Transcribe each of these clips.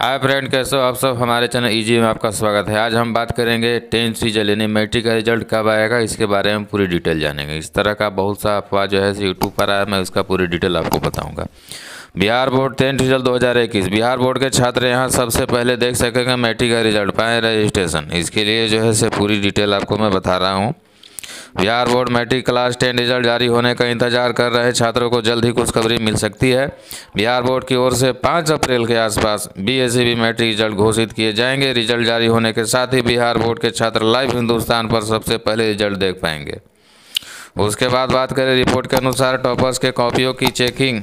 hi friend कैसे हो आप सब हमारे चैनल ईजी e में आपका स्वागत है आज हम बात करेंगे टेंथ रिजल्ट यानी मैट्रिक का रिजल्ट कब आएगा इसके बारे में पूरी डिटेल जानेंगे इस तरह का बहुत सा अफवाह जो है यूट्यूब पर आया मैं उसका पूरी डिटेल आपको बताऊंगा बिहार बोर्ड टेंथ रिजल्ट दो बिहार बोर्ड के छात्र यहाँ सबसे पहले देख सकेंगे मैट्रिक का रिजल्ट पाए रजिस्ट्रेशन इसके लिए जो है से पूरी डिटेल आपको मैं बता रहा हूँ Bihar board matric class ten result जारी होने का इंतजार कर रहे छात्रों को जल्द ही खुशखबरी मिल सकती है बिहार बोर्ड की ओर से 5 अप्रैल के आसपास बी मैट्रिक रिजल्ट घोषित किए जाएंगे रिजल्ट जारी होने के साथ ही बिहार बोर्ड के छात्र लाइव हिंदुस्तान पर सबसे पहले रिजल्ट देख पाएंगे उसके बाद बात करें रिपोर्ट के अनुसार टॉपर्स के कॉपियों की चेकिंग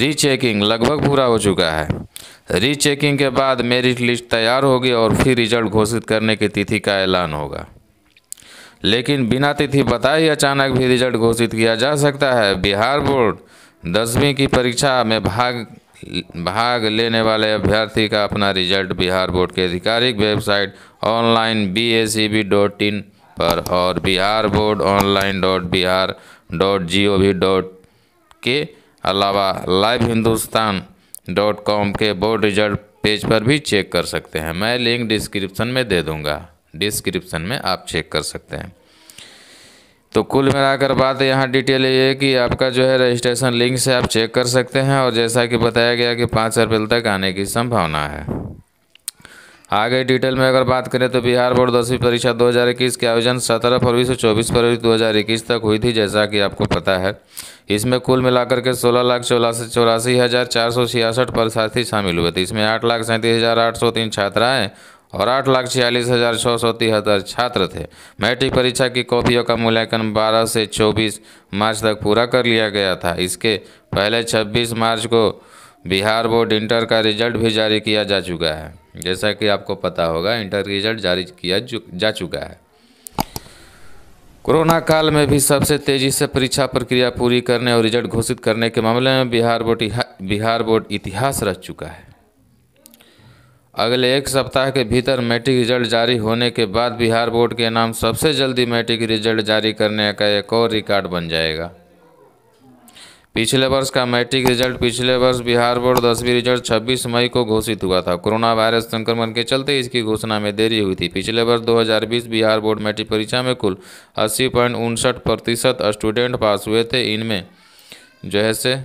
रीचेकिंग लगभग पूरा हो चुका है रीचेकिंग के बाद मेरिट लिस्ट तैयार होगी और फिर रिजल्ट घोषित करने की तिथि का ऐलान होगा लेकिन बिना तिथि बताए अचानक भी रिजल्ट घोषित किया जा सकता है बिहार बोर्ड दसवीं की परीक्षा में भाग भाग लेने वाले अभ्यर्थी का अपना रिजल्ट बिहार बोर्ड के आधिकारिक website online B A C B dot in पर और Bihar board online dot Bihar dot G O V dot के अलावा लाइव हिंदुस्तान डॉट कॉम के बोर्ड रिजल्ट पेज पर भी चेक कर सकते हैं मैं लिंक डिस्क्रिप्शन में दे दूंगा डिस्क्रिप्शन में आप चेक कर सकते हैं तो कुल मिलाकर बात यहाँ डिटेल ये है कि आपका जो है रजिस्ट्रेशन लिंक से आप चेक कर सकते हैं और जैसा कि बताया गया कि पाँच अप्रैल तक आने की संभावना है आगे डिटेल में अगर बात करें तो बिहार बोर्ड दसवीं परीक्षा 2021 के आयोजन 17 फरवरी से 24 फरवरी 2021 तक हुई थी जैसा कि आपको पता है इसमें कुल मिलाकर के सोलह लाख चौरासी चौरासी हज़ार चार सौ छियासठ परीक्षार्थी शामिल हुए थे इसमें आठ लाख सैंतीस हज़ार आठ सौ तीन छात्राएँ और आठ लाख छियालीस हज़ार छः सौ तिहत्तर छात्र थे मैट्रिक परीक्षा की कॉपियों का मूल्यांकन 12 से 24 मार्च तक पूरा कर लिया गया था इसके पहले 26 मार्च को बिहार बोर्ड इंटर का रिजल्ट भी जारी किया जा चुका है जैसा कि आपको पता होगा इंटर रिजल्ट जारी किया जा चुका है कोरोना काल में भी सबसे तेजी से परीक्षा प्रक्रिया पूरी करने और रिजल्ट घोषित करने के मामले में बिहार बोर्ड बिहार बोर्ड इतिहास रच चुका है अगले एक सप्ताह के भीतर मैट्रिक रिजल्ट जारी होने के बाद बिहार बोर्ड के नाम सबसे जल्दी मैट्रिक रिजल्ट जारी करने का एक और रिकॉर्ड बन जाएगा पिछले वर्ष का मैट्रिक रिजल्ट पिछले वर्ष बिहार बोर्ड दसवीं रिजल्ट 26 मई को घोषित हुआ था कोरोना वायरस संक्रमण के चलते इसकी घोषणा में देरी हुई थी पिछले वर्ष 2020 बिहार बोर्ड मैट्रिक परीक्षा में कुल अस्सी प्रतिशत स्टूडेंट पास हुए थे इनमें जो है से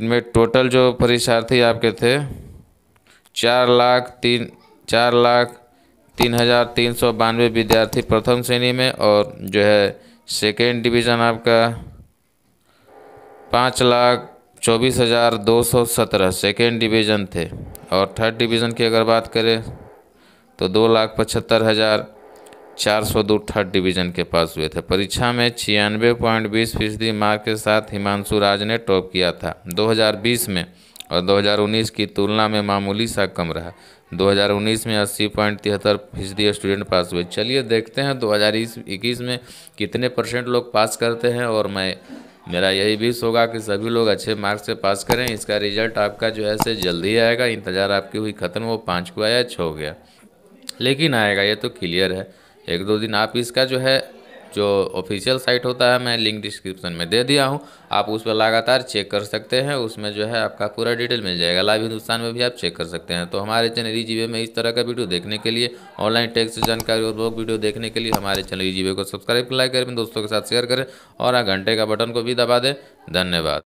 इनमें टोटल जो परीक्षार्थी आपके थे चार लाख तीन चार लाख तीन हज़ार तीन सौ बानवे विद्यार्थी प्रथम श्रेणी में और जो है सेकेंड डिवीज़न आपका पाँच लाख चौबीस हज़ार दो सौ सत्रह सेकेंड डिवीज़न थे और थर्ड डिवीज़न की अगर बात करें तो दो लाख पचहत्तर हज़ार चार सौ दो थर्ड डिवीज़न के पास हुए थे परीक्षा में छियानवे पॉइंट बीस फीसदी मार्क के साथ हिमांशु राज ने टॉप किया था बीस में और 2019 की तुलना में मामूली सा कम रहा 2019 में अस्सी पॉइंट तिहत्तर फीसदी स्टूडेंट पास हुए चलिए देखते हैं 2021 में कितने परसेंट लोग पास करते हैं और मैं मेरा यही विश होगा कि सभी लोग अच्छे मार्क्स से पास करें इसका रिजल्ट आपका जो है से जल्दी आएगा इंतज़ार आपकी हुई ख़त्म वो पाँच को आया छः हो गया लेकिन आएगा ये तो क्लियर है एक दो दिन आप इसका जो है जो ऑफिशियल साइट होता है मैं लिंक डिस्क्रिप्शन में दे दिया हूँ आप उस पर लगातार चेक कर सकते हैं उसमें जो है आपका पूरा डिटेल मिल जाएगा लाइव हिंदुस्तान में भी आप चेक कर सकते हैं तो हमारे चैनल ई e में इस तरह का वीडियो देखने के लिए ऑनलाइन टैक्स जानकारी और ब्लॉग वीडियो देखने के लिए हमारे चैनल ई e को सब्सक्राइब लाइक करें दोस्तों के साथ शेयर करें और घंटे का बटन को भी दबा दें धन्यवाद